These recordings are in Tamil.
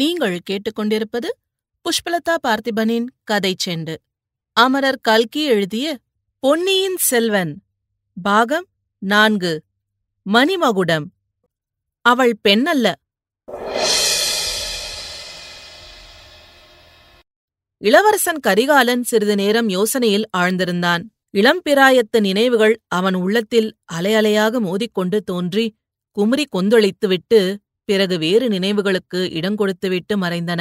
நீங்கள் கேட்டுக்கொண்டிருப்பது புஷ்பலதா பார்த்திபனின் கதை செண்டு அமரர் கல்கி எழுதிய பொன்னியின் செல்வன் பாகம் நான்கு மணிமகுடம் அவள் பெண்ணல்ல இளவரசன் கரிகாலன் சிறிது நேரம் யோசனையில் ஆழ்ந்திருந்தான் இளம்பிராயத்து நினைவுகள் அவன் உள்ளத்தில் அலையலையாக மோதிக்கொண்டு தோன்றி குமரி கொந்தளித்துவிட்டு பிறகு வேறு நினைவுகளுக்கு இடங்கொடுத்துவிட்டு மறைந்தன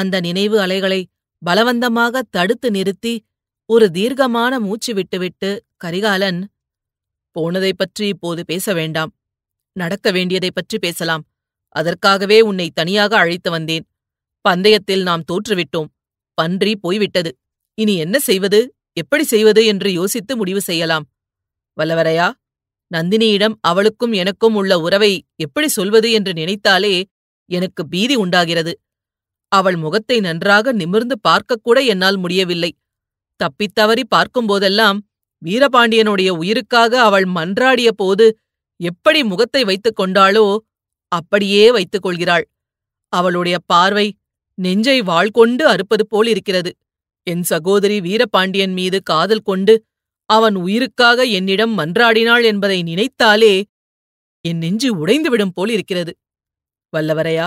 அந்த நினைவு அலைகளை பலவந்தமாக தடுத்து நிறுத்தி ஒரு தீர்க்கமான மூச்சு விட்டுவிட்டு கரிகாலன் போனதை பற்றி இப்போது பேச வேண்டாம் நடக்க வேண்டியதை பற்றி பேசலாம் அதற்காகவே உன்னை தனியாக அழைத்து வந்தேன் பந்தயத்தில் நாம் தோற்றுவிட்டோம் பன்றி போய்விட்டது இனி என்ன செய்வது எப்படி செய்வது என்று யோசித்து முடிவு செய்யலாம் வல்லவரையா நந்தினியிடம் அவளுக்கும் எனக்கும் உள்ள உறவை எப்படி சொல்வது என்று நினைத்தாலே எனக்கு பீதி உண்டாகிறது அவள் முகத்தை நன்றாக நிமிர்ந்து பார்க்கக்கூட என்னால் முடியவில்லை தப்பித்தவறி பார்க்கும்போதெல்லாம் வீரபாண்டியனுடைய உயிருக்காக அவள் மன்றாடிய போது எப்படி முகத்தை வைத்துக் கொண்டாளோ அப்படியே வைத்துக் கொள்கிறாள் அவளுடைய பார்வை நெஞ்சை வாள் கொண்டு அறுப்பது போல் இருக்கிறது என் சகோதரி வீரபாண்டியன் மீது காதல் கொண்டு அவன் உயிருக்காக என்னிடம் மன்றாடினாள் என்பதை நினைத்தாலே என் நெஞ்சு உடைந்துவிடும் போல் இருக்கிறது வல்லவரையா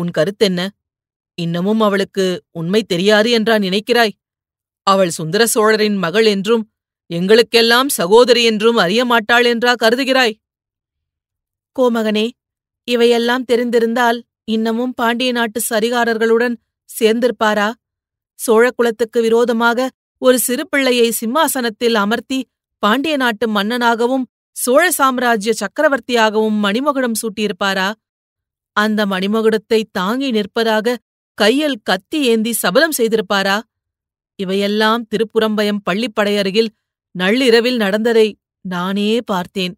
உன் கருத்தென்ன இன்னமும் அவளுக்கு உண்மை தெரியாது என்றா நினைக்கிறாய் அவள் சுந்தர சோழரின் மகள் என்றும் எங்களுக்கெல்லாம் சகோதரி என்றும் அறிய மாட்டாள் என்றா கருதுகிறாய் கோமகனே இவையெல்லாம் தெரிந்திருந்தால் இன்னமும் பாண்டிய நாட்டு சரிகாரர்களுடன் சேர்ந்திருப்பாரா சோழ குலத்துக்கு விரோதமாக ஒரு சிறு பிள்ளையை சிம்மாசனத்தில் அமர்த்தி பாண்டிய நாட்டு மன்னனாகவும் சோழ சாம்ராஜ்ய சக்கரவர்த்தியாகவும் மணிமகுடம் சூட்டியிருப்பாரா அந்த மணிமகுடத்தை தாங்கி நிற்பதாக கையில் கத்தி ஏந்தி சபலம் செய்திருப்பாரா இவையெல்லாம் திருப்புறம்பயம் பள்ளிப்படையருகில் நள்ளிரவில் நடந்ததை நானே பார்த்தேன்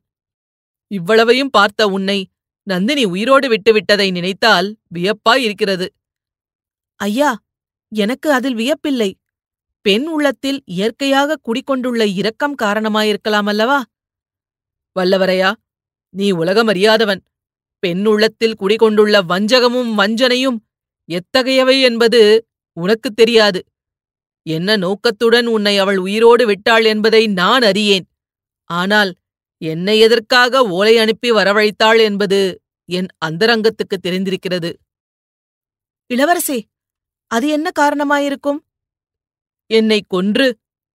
இவ்வளவையும் பார்த்த உன்னை நந்தினி உயிரோடு விட்டுவிட்டதை நினைத்தால் வியப்பாய் இருக்கிறது ஐயா எனக்கு அதில் வியப்பில்லை பெண் உள்ளத்தில் இயற்கையாக குடிக்கொண்டுள்ள இரக்கம் காரணமாயிருக்கலாம் அல்லவா வல்லவரையா நீ உலகம் அறியாதவன் பெண் உள்ளத்தில் குடிகொண்டுள்ள வஞ்சகமும் வஞ்சனையும் எத்தகையவை என்பது உனக்கு தெரியாது என்ன நோக்கத்துடன் உன்னை அவள் உயிரோடு விட்டாள் என்பதை நான் அறியேன் ஆனால் என்னை எதற்காக ஓலை அனுப்பி வரவழைத்தாள் என்பது என் அந்தரங்கத்துக்கு தெரிந்திருக்கிறது இளவரசே அது என்ன காரணமாயிருக்கும் என்னை கொன்று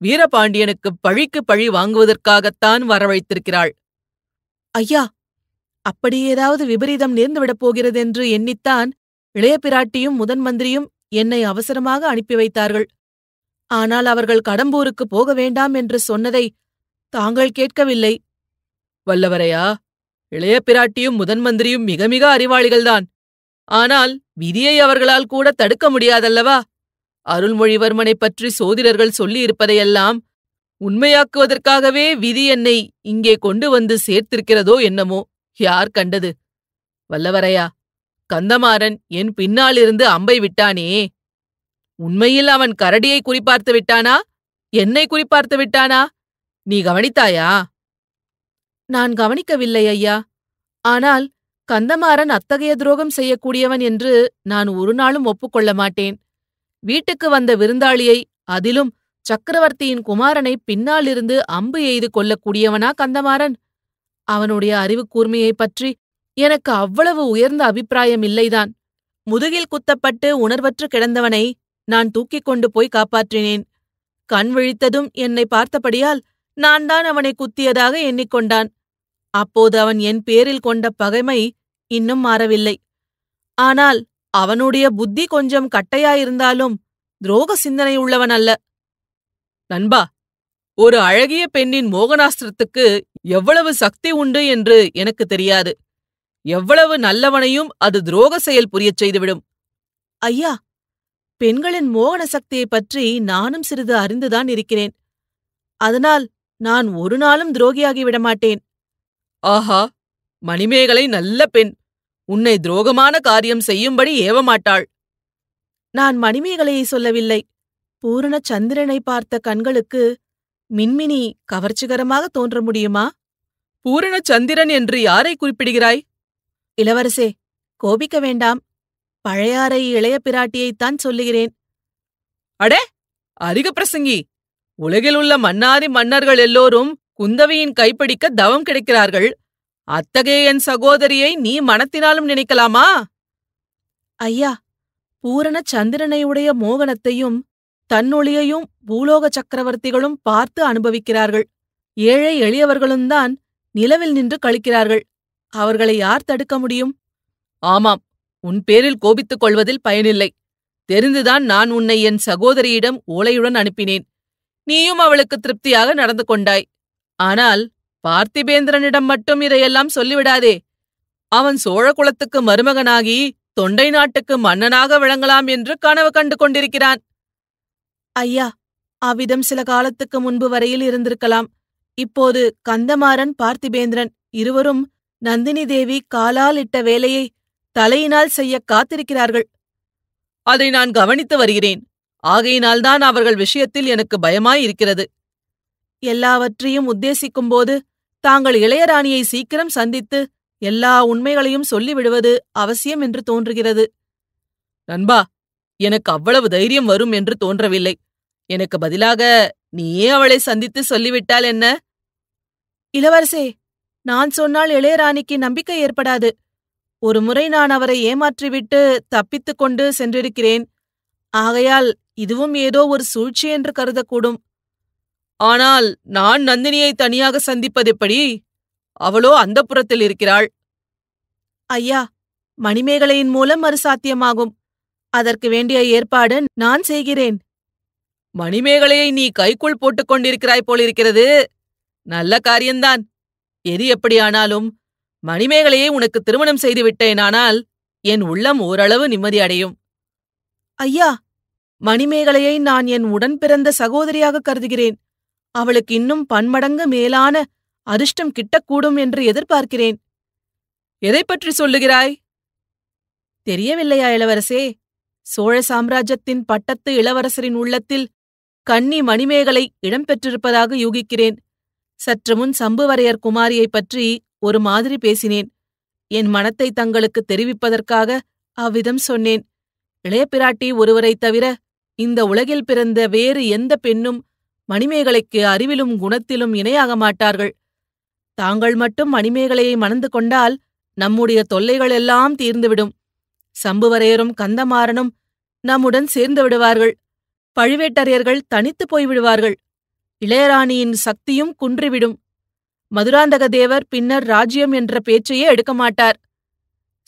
வீரபாண்டியனுக்கு பழிக்கு பழி வாங்குவதற்காகத்தான் வரவழைத்திருக்கிறாள் ஐயா அப்படி ஏதாவது விபரீதம் நேர்ந்துவிடப் போகிறதென்று எண்ணித்தான் இளைய பிராட்டியும் முதன் மந்திரியும் என்னை அவசரமாக அனுப்பி வைத்தார்கள் ஆனால் அவர்கள் கடம்பூருக்கு போக வேண்டாம் என்று சொன்னதை தாங்கள் கேட்கவில்லை வல்லவரையா இளைய பிராட்டியும் முதன் மந்திரியும் மிக மிக அறிவாளிகள்தான் ஆனால் விதியை அவர்களால் கூட தடுக்க முடியாதல்லவா அருள்மொழிவர்மனைப் பற்றி சோதிடர்கள் சொல்லியிருப்பதையெல்லாம் உண்மையாக்குவதற்காகவே விதி என்னை இங்கே கொண்டு வந்து சேர்த்திருக்கிறதோ என்னமோ யார் கண்டது வல்லவரையா கந்தமாறன் என் பின்னாலிருந்து அம்பை விட்டானே உண்மையில் அவன் கரடியை குறிப்பார்த்து விட்டானா என்னை குறிப்பார்த்து விட்டானா நீ கவனித்தாயா நான் கவனிக்கவில்லை ஐயா ஆனால் கந்தமாறன் அத்தகைய துரோகம் செய்யக்கூடியவன் என்று நான் ஒரு நாளும் ஒப்புக்கொள்ள மாட்டேன் வீட்டுக்கு வந்த விருந்தாளியை அதிலும் சக்கரவர்த்தியின் குமாரனை பின்னாலிருந்து அம்பு எய்து கொள்ளக்கூடியவனா கந்தமாறன் அவனுடைய அறிவு கூர்மையைப் பற்றி எனக்கு அவ்வளவு உயர்ந்த அபிப்பிராயம் இல்லைதான் முதுகில் குத்தப்பட்டு உணர்வற்று கிடந்தவனை நான் தூக்கிக் கொண்டு போய் காப்பாற்றினேன் கண் விழித்ததும் என்னை பார்த்தபடியால் நான் தான் அவனை குத்தியதாக எண்ணிக்கொண்டான் அப்போது அவன் என் பேரில் கொண்ட பகைமை இன்னும் மாறவில்லை ஆனால் அவனுடைய புத்தி கொஞ்சம் கட்டையாயிருந்தாலும் துரோக சிந்தனை உள்ளவன் அல்ல நண்பா ஒரு அழகிய பெண்ணின் மோகனாஸ்திரத்துக்கு எவ்வளவு சக்தி உண்டு என்று எனக்கு தெரியாது எவ்வளவு நல்லவனையும் அது துரோக செயல் புரியச் செய்துவிடும் ஐயா பெண்களின் மோகன சக்தியைப் பற்றி நானும் சிறிது அறிந்துதான் இருக்கிறேன் அதனால் நான் ஒரு நாளும் துரோகியாகி ஆஹா மணிமேகலை நல்ல பெண் உன்னை துரோகமான காரியம் செய்யும்படி ஏவமாட்டாள் நான் மணிமேகலையை சொல்லவில்லை சந்திரனை பார்த்த கண்களுக்கு மின்மினி கவர்ச்சிகரமாக தோன்ற முடியுமா சந்திரன் என்று யாரை குறிப்பிடுகிறாய் இளவரசே கோபிக்க வேண்டாம் பழையாறை இளைய பிராட்டியைத்தான் சொல்லுகிறேன் அடே அதிக பிரசங்கி உலகில் உள்ள மன்னாரி மன்னர்கள் எல்லோரும் குந்தவையின் கைப்பிடிக்க தவம் கிடைக்கிறார்கள் அத்தகைய என் சகோதரியை நீ மனத்தினாலும் நினைக்கலாமா ஐயா பூரண சந்திரனையுடைய மோகனத்தையும் தன்னொளியையும் பூலோக சக்கரவர்த்திகளும் பார்த்து அனுபவிக்கிறார்கள் ஏழை எளியவர்களும்தான் நிலவில் நின்று கழிக்கிறார்கள் அவர்களை யார் தடுக்க முடியும் ஆமாம் உன் பேரில் கோபித்துக் கொள்வதில் பயனில்லை தெரிந்துதான் நான் உன்னை என் சகோதரியிடம் ஓலையுடன் அனுப்பினேன் நீயும் அவளுக்கு திருப்தியாக நடந்து கொண்டாய் ஆனால் பார்த்திபேந்திரனிடம் மட்டும் இதையெல்லாம் சொல்லிவிடாதே அவன் சோழ குலத்துக்கு மருமகனாகி தொண்டை நாட்டுக்கு மன்னனாக விளங்கலாம் என்று கனவு கண்டு கொண்டிருக்கிறான் ஐயா அவ்விதம் சில காலத்துக்கு முன்பு வரையில் இருந்திருக்கலாம் இப்போது கந்தமாறன் பார்த்திபேந்திரன் இருவரும் நந்தினி தேவி காலால் இட்ட வேலையை தலையினால் செய்ய காத்திருக்கிறார்கள் அதை நான் கவனித்து வருகிறேன் ஆகையினால்தான் அவர்கள் விஷயத்தில் எனக்கு பயமாயிருக்கிறது எல்லாவற்றையும் உத்தேசிக்கும்போது தாங்கள் இளையராணியை சீக்கிரம் சந்தித்து எல்லா உண்மைகளையும் சொல்லிவிடுவது அவசியம் என்று தோன்றுகிறது நண்பா எனக்கு அவ்வளவு தைரியம் வரும் என்று தோன்றவில்லை எனக்கு பதிலாக நீயே அவளை சந்தித்து சொல்லிவிட்டால் என்ன இளவரசே நான் சொன்னால் இளையராணிக்கு நம்பிக்கை ஏற்படாது ஒரு முறை நான் அவரை ஏமாற்றிவிட்டு தப்பித்துக் கொண்டு சென்றிருக்கிறேன் ஆகையால் இதுவும் ஏதோ ஒரு சூழ்ச்சி என்று கருதக்கூடும் ஆனால் நான் நந்தினியை தனியாக சந்திப்பதெப்படி அவளோ அந்த புறத்தில் இருக்கிறாள் ஐயா மணிமேகலையின் மூலம் மறு சாத்தியமாகும் அதற்கு வேண்டிய ஏற்பாடு நான் செய்கிறேன் மணிமேகலையை நீ கைக்குள் போட்டுக் கொண்டிருக்கிறாய் போலிருக்கிறது நல்ல காரியம்தான் எது எப்படியானாலும் மணிமேகலையை உனக்கு திருமணம் செய்து விட்டேனானால் என் உள்ளம் ஓரளவு நிம்மதியடையும் ஐயா மணிமேகலையை நான் என் உடன் பிறந்த சகோதரியாக கருதுகிறேன் அவளுக்கு இன்னும் பன்மடங்கு மேலான அதிர்ஷ்டம் கிட்டக்கூடும் என்று எதிர்பார்க்கிறேன் எதைப்பற்றி சொல்லுகிறாய் தெரியவில்லையா இளவரசே சோழ சாம்ராஜ்யத்தின் பட்டத்து இளவரசரின் உள்ளத்தில் கன்னி மணிமேகலை இடம்பெற்றிருப்பதாக யூகிக்கிறேன் சற்று முன் சம்புவரையர் குமாரியைப் பற்றி ஒரு மாதிரி பேசினேன் என் மனத்தை தங்களுக்கு தெரிவிப்பதற்காக அவ்விதம் சொன்னேன் இளையபிராட்டி ஒருவரைத் தவிர இந்த உலகில் பிறந்த வேறு எந்த பெண்ணும் மணிமேகலைக்கு அறிவிலும் குணத்திலும் இணையாக மாட்டார்கள் தாங்கள் மட்டும் மணிமேகலையை மணந்து கொண்டால் நம்முடைய தொல்லைகள் எல்லாம் தீர்ந்துவிடும் சம்புவரையரும் கந்தமாறனும் நம்முடன் சேர்ந்து விடுவார்கள் பழுவேட்டரையர்கள் தனித்து போய்விடுவார்கள் இளையராணியின் சக்தியும் குன்றிவிடும் மதுராந்தக தேவர் பின்னர் ராஜ்யம் என்ற பேச்சையே எடுக்க மாட்டார்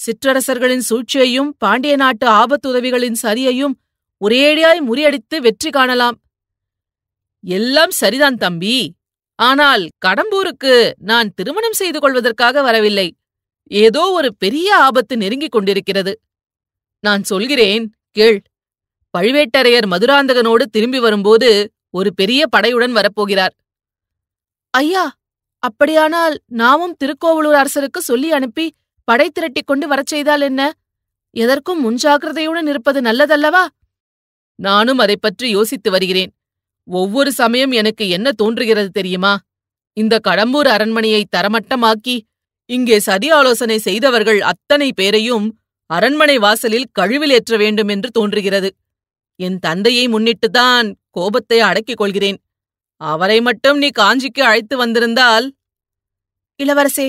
சிற்றரசர்களின் சூழ்ச்சியையும் பாண்டிய நாட்டு ஆபத்துதவிகளின் சரியையும் ஒரேடியாய் முறியடித்து வெற்றி காணலாம் எல்லாம் சரிதான் தம்பி ஆனால் கடம்பூருக்கு நான் திருமணம் செய்து கொள்வதற்காக வரவில்லை ஏதோ ஒரு பெரிய ஆபத்து நெருங்கிக் கொண்டிருக்கிறது நான் சொல்கிறேன் கேள் பழுவேட்டரையர் மதுராந்தகனோடு திரும்பி வரும்போது ஒரு பெரிய படையுடன் வரப்போகிறார் ஐயா அப்படியானால் நாமும் திருக்கோவலூர் அரசருக்கு சொல்லி அனுப்பி படை திரட்டிக் கொண்டு வரச் செய்தால் என்ன எதற்கும் முன்ஜாகிரதையுடன் இருப்பது நல்லதல்லவா நானும் அதைப் பற்றி யோசித்து வருகிறேன் ஒவ்வொரு சமயம் எனக்கு என்ன தோன்றுகிறது தெரியுமா இந்த கடம்பூர் அரண்மனையை தரமட்டமாக்கி இங்கே சதி ஆலோசனை செய்தவர்கள் அத்தனை பேரையும் அரண்மனை வாசலில் ஏற்ற வேண்டும் என்று தோன்றுகிறது என் தந்தையை முன்னிட்டுதான் கோபத்தை அடக்கிக் கொள்கிறேன் அவரை மட்டும் நீ காஞ்சிக்கு அழைத்து வந்திருந்தால் இளவரசே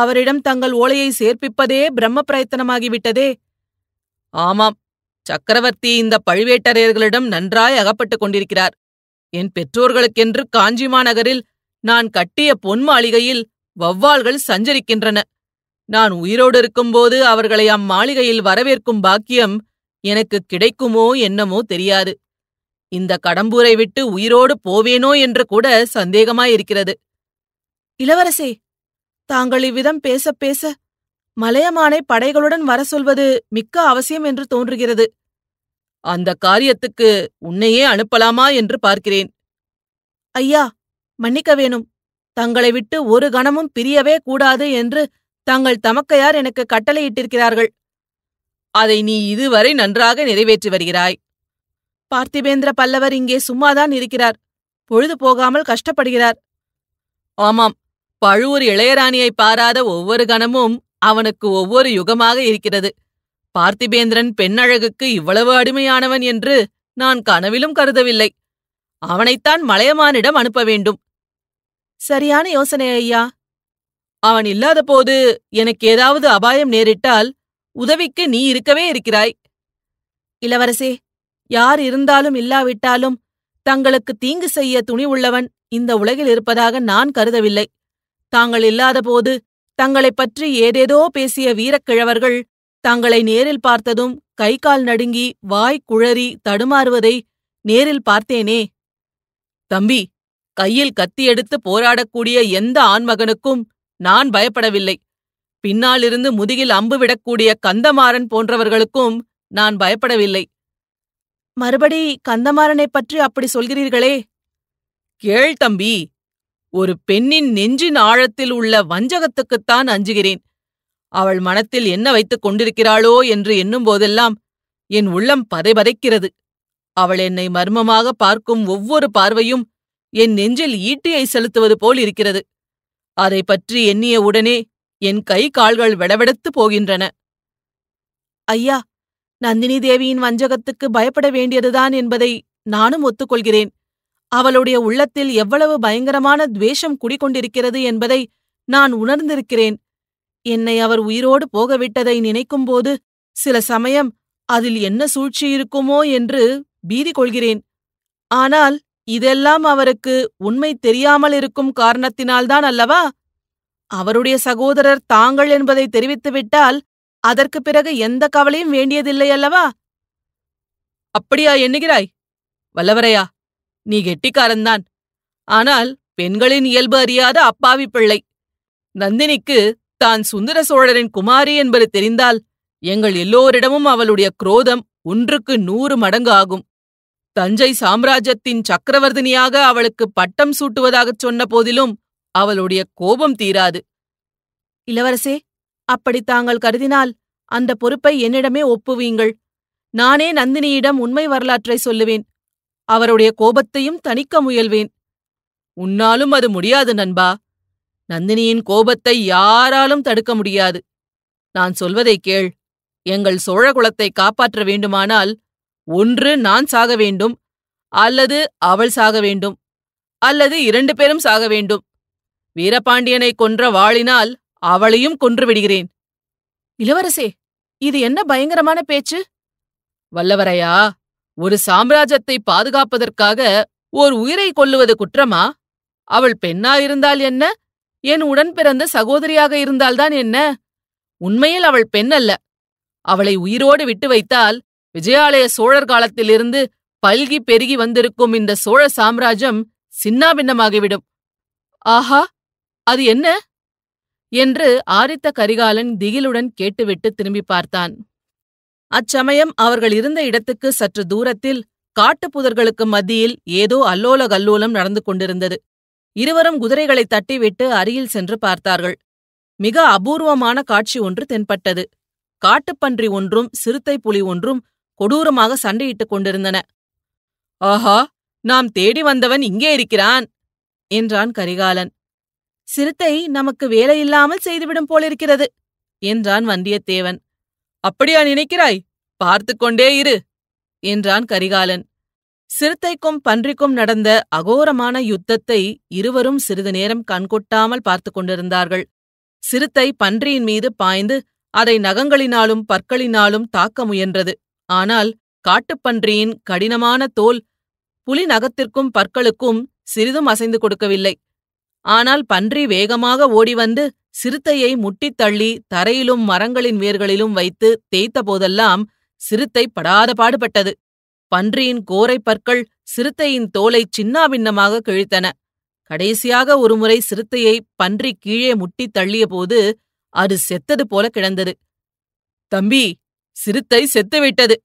அவரிடம் தங்கள் ஓலையை சேர்ப்பிப்பதே பிரம்ம பிரயத்தனமாகிவிட்டதே ஆமாம் சக்கரவர்த்தி இந்த பழுவேட்டரையர்களிடம் நன்றாய் அகப்பட்டுக் கொண்டிருக்கிறார் என் பெற்றோர்களுக்கென்று காஞ்சி மாநகரில் நான் கட்டிய பொன் மாளிகையில் வௌவால்கள் சஞ்சரிக்கின்றன நான் உயிரோடு இருக்கும்போது அவர்களை அம்மாளிகையில் வரவேற்கும் பாக்கியம் எனக்கு கிடைக்குமோ என்னமோ தெரியாது இந்த கடம்பூரை விட்டு உயிரோடு போவேனோ என்று கூட சந்தேகமாயிருக்கிறது இளவரசே தாங்கள் இவ்விதம் பேச பேச மலையமானை படைகளுடன் வர சொல்வது மிக்க அவசியம் என்று தோன்றுகிறது அந்த காரியத்துக்கு உன்னையே அனுப்பலாமா என்று பார்க்கிறேன் ஐயா மன்னிக்க வேணும் தங்களை விட்டு ஒரு கணமும் பிரியவே கூடாது என்று தங்கள் தமக்கையார் எனக்கு கட்டளையிட்டிருக்கிறார்கள் அதை நீ இதுவரை நன்றாக நிறைவேற்றி வருகிறாய் பார்த்திபேந்திர பல்லவர் இங்கே சும்மாதான் இருக்கிறார் பொழுது போகாமல் கஷ்டப்படுகிறார் ஆமாம் பழுவூர் இளையராணியை பாராத ஒவ்வொரு கணமும் அவனுக்கு ஒவ்வொரு யுகமாக இருக்கிறது பார்த்திபேந்திரன் பெண்ணழகுக்கு இவ்வளவு அடிமையானவன் என்று நான் கனவிலும் கருதவில்லை அவனைத்தான் மலையமானிடம் அனுப்ப வேண்டும் சரியான யோசனை ஐயா அவன் இல்லாத போது எனக்கு ஏதாவது அபாயம் நேரிட்டால் உதவிக்கு நீ இருக்கவே இருக்கிறாய் இளவரசே யார் இருந்தாலும் இல்லாவிட்டாலும் தங்களுக்கு தீங்கு செய்ய துணிவுள்ளவன் இந்த உலகில் இருப்பதாக நான் கருதவில்லை தாங்கள் இல்லாதபோது தங்களைப் பற்றி ஏதேதோ பேசிய வீரக்கிழவர்கள் தங்களை நேரில் பார்த்ததும் கை கால் நடுங்கி வாய் குழறி தடுமாறுவதை நேரில் பார்த்தேனே தம்பி கையில் கத்தி எடுத்து போராடக்கூடிய எந்த ஆண்மகனுக்கும் நான் பயப்படவில்லை பின்னாலிருந்து முதுகில் அம்பு விடக்கூடிய கந்தமாறன் போன்றவர்களுக்கும் நான் பயப்படவில்லை மறுபடி கந்தமாறனை பற்றி அப்படி சொல்கிறீர்களே கேள் தம்பி ஒரு பெண்ணின் நெஞ்சின் ஆழத்தில் உள்ள வஞ்சகத்துக்குத்தான் அஞ்சுகிறேன் அவள் மனத்தில் என்ன வைத்துக் கொண்டிருக்கிறாளோ என்று எண்ணும் போதெல்லாம் என் உள்ளம் பதைபதைக்கிறது அவள் என்னை மர்மமாக பார்க்கும் ஒவ்வொரு பார்வையும் என் நெஞ்சில் ஈட்டியை செலுத்துவது போல் இருக்கிறது அதை பற்றி எண்ணிய உடனே என் கை கால்கள் விடவெடுத்து போகின்றன ஐயா நந்தினி தேவியின் வஞ்சகத்துக்கு பயப்பட வேண்டியதுதான் என்பதை நானும் ஒத்துக்கொள்கிறேன் அவளுடைய உள்ளத்தில் எவ்வளவு பயங்கரமான துவேஷம் குடிகொண்டிருக்கிறது என்பதை நான் உணர்ந்திருக்கிறேன் என்னை அவர் உயிரோடு போகவிட்டதை நினைக்கும்போது சில சமயம் அதில் என்ன சூழ்ச்சி இருக்குமோ என்று பீதி கொள்கிறேன் ஆனால் இதெல்லாம் அவருக்கு உண்மை தெரியாமல் இருக்கும் காரணத்தினால்தான் அல்லவா அவருடைய சகோதரர் தாங்கள் என்பதை தெரிவித்துவிட்டால் அதற்கு பிறகு எந்த கவலையும் வேண்டியதில்லை அல்லவா அப்படியா எண்ணுகிறாய் வல்லவரையா நீ கெட்டிக்காரன்தான் ஆனால் பெண்களின் இயல்பு அறியாத அப்பாவி பிள்ளை நந்தினிக்கு தான் சுந்தர சோழரின் குமாரி என்பது தெரிந்தால் எங்கள் எல்லோரிடமும் அவளுடைய குரோதம் ஒன்றுக்கு நூறு மடங்கு ஆகும் தஞ்சை சாம்ராஜ்யத்தின் சக்கரவர்த்தினியாக அவளுக்கு பட்டம் சூட்டுவதாகச் சொன்ன போதிலும் அவளுடைய கோபம் தீராது இளவரசே அப்படி தாங்கள் கருதினால் அந்த பொறுப்பை என்னிடமே ஒப்புவீங்கள் நானே நந்தினியிடம் உண்மை வரலாற்றை சொல்லுவேன் அவருடைய கோபத்தையும் தணிக்க முயல்வேன் உன்னாலும் அது முடியாது நண்பா நந்தினியின் கோபத்தை யாராலும் தடுக்க முடியாது நான் சொல்வதை கேள் எங்கள் சோழ குலத்தை காப்பாற்ற வேண்டுமானால் ஒன்று நான் சாக வேண்டும் அல்லது அவள் சாக வேண்டும் அல்லது இரண்டு பேரும் சாக வேண்டும் வீரபாண்டியனை கொன்ற வாளினால் அவளையும் கொன்று விடுகிறேன் இளவரசே இது என்ன பயங்கரமான பேச்சு வல்லவரையா ஒரு சாம்ராஜ்யத்தை பாதுகாப்பதற்காக ஓர் உயிரை கொல்லுவது குற்றமா அவள் பெண்ணாயிருந்தால் என்ன என் உடன் பிறந்த சகோதரியாக இருந்தால்தான் என்ன உண்மையில் அவள் பெண் அல்ல அவளை உயிரோடு விட்டு வைத்தால் விஜயாலய சோழர் காலத்திலிருந்து பல்கி பெருகி வந்திருக்கும் இந்த சோழ சாம்ராஜ்யம் சின்னாபின்னமாகிவிடும் ஆஹா அது என்ன என்று ஆரித்த கரிகாலன் திகிலுடன் கேட்டுவிட்டு திரும்பி பார்த்தான் அச்சமயம் அவர்கள் இருந்த இடத்துக்கு சற்று தூரத்தில் காட்டுப்புதர்களுக்கு மத்தியில் ஏதோ அல்லோல கல்லோலம் நடந்து கொண்டிருந்தது இருவரும் குதிரைகளை தட்டிவிட்டு அருகில் சென்று பார்த்தார்கள் மிக அபூர்வமான காட்சி ஒன்று தென்பட்டது காட்டுப்பன்றி ஒன்றும் சிறுத்தை புலி ஒன்றும் கொடூரமாக சண்டையிட்டுக் கொண்டிருந்தன ஆஹா நாம் தேடி வந்தவன் இங்கே இருக்கிறான் என்றான் கரிகாலன் சிறுத்தை நமக்கு வேலையில்லாமல் செய்துவிடும் போலிருக்கிறது என்றான் வந்தியத்தேவன் அப்படியா நினைக்கிறாய் பார்த்துக்கொண்டே கொண்டே இரு என்றான் கரிகாலன் சிறுத்தைக்கும் பன்றிக்கும் நடந்த அகோரமான யுத்தத்தை இருவரும் சிறிது நேரம் கண்கொட்டாமல் பார்த்து கொண்டிருந்தார்கள் சிறுத்தை பன்றியின் மீது பாய்ந்து அதை நகங்களினாலும் பற்களினாலும் தாக்க முயன்றது ஆனால் காட்டுப்பன்றியின் கடினமான தோல் புலி நகத்திற்கும் பற்களுக்கும் சிறிதும் அசைந்து கொடுக்கவில்லை ஆனால் பன்றி வேகமாக ஓடிவந்து சிறுத்தையை முட்டித் தரையிலும் மரங்களின் வேர்களிலும் வைத்து தேய்த்த போதெல்லாம் சிறுத்தை படாத பாடுபட்டது பன்றியின் கோரை பற்கள் சிறுத்தையின் தோலை சின்னாபின்னமாக கிழித்தன கடைசியாக ஒருமுறை சிறுத்தையை பன்றி கீழே முட்டித் தள்ளியபோது அது செத்தது போல கிடந்தது தம்பி சிறுத்தை செத்துவிட்டது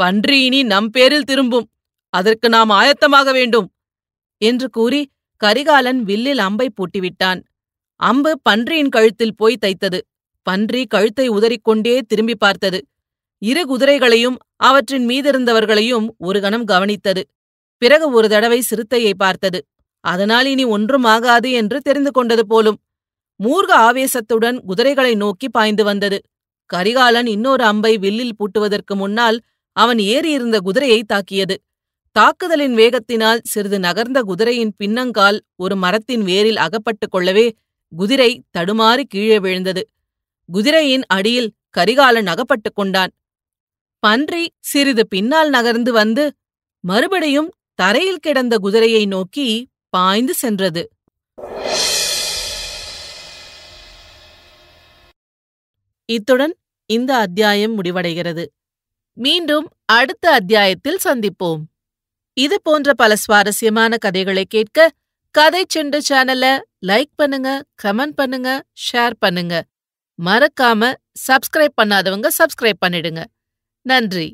பன்றி இனி நம் பேரில் திரும்பும் அதற்கு நாம் ஆயத்தமாக வேண்டும் என்று கூறி கரிகாலன் வில்லில் அம்பை பூட்டிவிட்டான் அம்பு பன்றியின் கழுத்தில் போய் தைத்தது பன்றி கழுத்தை உதறிக்கொண்டே திரும்பி பார்த்தது இரு குதிரைகளையும் அவற்றின் மீதிருந்தவர்களையும் ஒரு கணம் கவனித்தது பிறகு ஒரு தடவை சிறுத்தையை பார்த்தது அதனால் இனி ஒன்றும் ஆகாது என்று தெரிந்து கொண்டது போலும் மூர்க ஆவேசத்துடன் குதிரைகளை நோக்கி பாய்ந்து வந்தது கரிகாலன் இன்னொரு அம்பை வில்லில் பூட்டுவதற்கு முன்னால் அவன் ஏறியிருந்த குதிரையை தாக்கியது தாக்குதலின் வேகத்தினால் சிறிது நகர்ந்த குதிரையின் பின்னங்கால் ஒரு மரத்தின் வேரில் அகப்பட்டுக் கொள்ளவே குதிரை தடுமாறி கீழே விழுந்தது குதிரையின் அடியில் கரிகாலன் அகப்பட்டுக் கொண்டான் பன்றி சிறிது பின்னால் நகர்ந்து வந்து மறுபடியும் தரையில் கிடந்த குதிரையை நோக்கி பாய்ந்து சென்றது இத்துடன் இந்த அத்தியாயம் முடிவடைகிறது மீண்டும் அடுத்த அத்தியாயத்தில் சந்திப்போம் இது போன்ற பல சுவாரஸ்யமான கதைகளை கேட்க கதை செண்டு சேனல லைக் பண்ணுங்க கமெண்ட் பண்ணுங்க ஷேர் பண்ணுங்க மறக்காம சப்ஸ்கிரைப் பண்ணாதவங்க சப்ஸ்கிரைப் பண்ணிடுங்க நன்றி